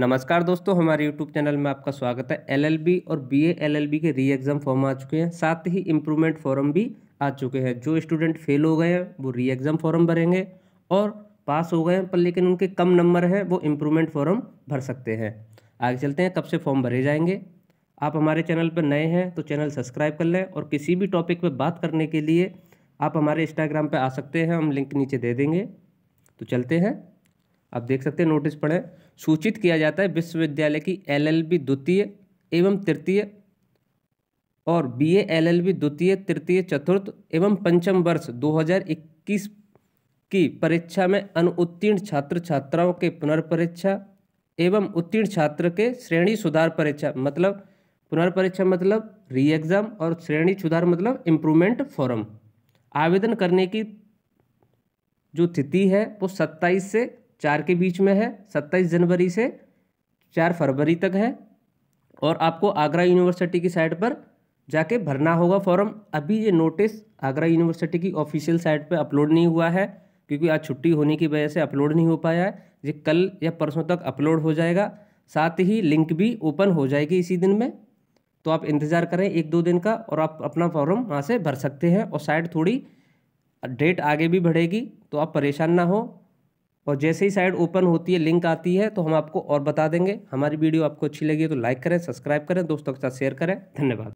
नमस्कार दोस्तों हमारे YouTube चैनल में आपका स्वागत है बी और एल बी के री एग्ज़ाम फॉर्म आ चुके हैं साथ ही इम्प्रूवमेंट फॉर्म भी आ चुके हैं जो स्टूडेंट फेल हो गए हैं वो री एग्ज़ाम फॉर्म भरेंगे और पास हो गए हैं पर लेकिन उनके कम नंबर हैं वो इम्प्रूवमेंट फॉर्म भर सकते हैं आगे चलते हैं कब से फॉर्म भरे जाएंगे आप हमारे चैनल पर नए हैं तो चैनल सब्सक्राइब कर लें और किसी भी टॉपिक पर बात करने के लिए आप हमारे इंस्टाग्राम पर आ सकते हैं हम लिंक नीचे दे देंगे तो चलते हैं आप देख सकते हैं नोटिस पढ़ें सूचित किया जाता है विश्वविद्यालय की एलएलबी द्वितीय एवं तृतीय और बीए एलएलबी द्वितीय तृतीय चतुर्थ एवं पंचम वर्ष 2021 की परीक्षा में अनुत्तीर्ण छात्र छात्राओं के पुनर्परीक्षा एवं उत्तीर्ण छात्र के श्रेणी सुधार परीक्षा मतलब पुनर्परीक्षा मतलब री एग्ज़ाम और श्रेणी सुधार मतलब इम्प्रूवमेंट फॉरम आवेदन करने की जो तिथि है वो सत्ताईस से चार के बीच में है सत्ताईस जनवरी से चार फरवरी तक है और आपको आगरा यूनिवर्सिटी की साइट पर जाके भरना होगा फॉर्म अभी ये नोटिस आगरा यूनिवर्सिटी की ऑफिशियल साइट पे अपलोड नहीं हुआ है क्योंकि आज छुट्टी होने की वजह से अपलोड नहीं हो पाया है ये कल या परसों तक अपलोड हो जाएगा साथ ही लिंक भी ओपन हो जाएगी इसी दिन में तो आप इंतज़ार करें एक दो दिन का और आप अपना फॉर्म वहाँ से भर सकते हैं और साइट थोड़ी डेट आगे भी बढ़ेगी तो आप परेशान ना हो और जैसे ही साइट ओपन होती है लिंक आती है तो हम आपको और बता देंगे हमारी वीडियो आपको अच्छी लगी है तो लाइक करें सब्सक्राइब करें दोस्तों के साथ शेयर करें धन्यवाद